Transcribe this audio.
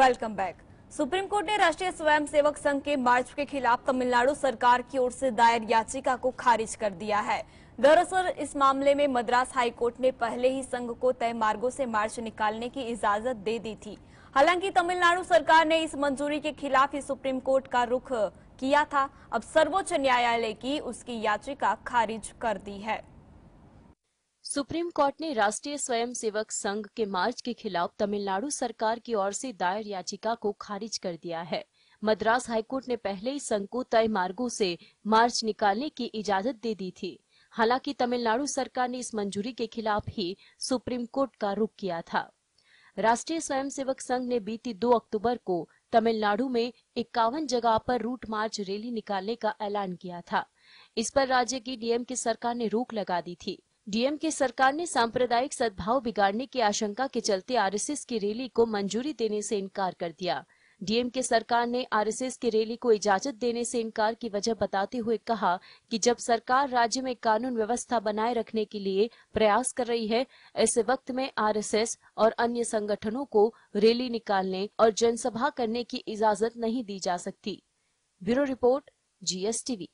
welcome back supreme court ने राष्ट्रीय स्वयंसेवक संघ के मार्च के खिलाफ तमिलनाडु सरकार की ओर से दायर याचिका को खारिज कर दिया है दरअसल इस मामले में मद्रास हाई कोर्ट ने पहले ही संघ को तय मार्गों से मार्च निकालने की इजाजत दे दी थी हालांकि तमिलनाडु सरकार ने इस मंजूरी के खिलाफ ही सुप्रीम कोर्ट का रुख किया था अब सर्वोच्च न्यायालय की उसकी याचिका खारिज कर दी है सुप्रीम कोर्ट ने राष्ट्रीय स्वयंसेवक संघ के मार्च के खिलाफ तमिलनाडु सरकार की ओर से दायर याचिका को खारिज कर दिया है मद्रास हाईकोर्ट ने पहले ही संघ को तय मार्गो से मार्च निकालने की इजाजत दे दी थी हालांकि तमिलनाडु सरकार ने इस मंजूरी के खिलाफ ही सुप्रीम कोर्ट का रुख किया था राष्ट्रीय स्वयंसेवक संघ ने बीती 2 अक्टूबर को तमिलनाडु में इक्यावन जगह पर रूट मार्च रैली निकालने का ऐलान किया था इस पर राज्य की डीएम की सरकार ने रोक लगा दी थी डीएम के सरकार ने सांप्रदायिक सद्भाव बिगाड़ने की आशंका के चलते आरएसएस की रैली को मंजूरी देने से इनकार कर दिया डीएम के सरकार ने आरएसएस की रैली को इजाजत देने से इनकार की वजह बताते हुए कहा कि जब सरकार राज्य में कानून व्यवस्था बनाए रखने के लिए प्रयास कर रही है ऐसे वक्त में आरएसएस और अन्य संगठनों को रैली निकालने और जनसभा करने की इजाजत नहीं दी जा सकती ब्यूरो रिपोर्ट जीएसटीवी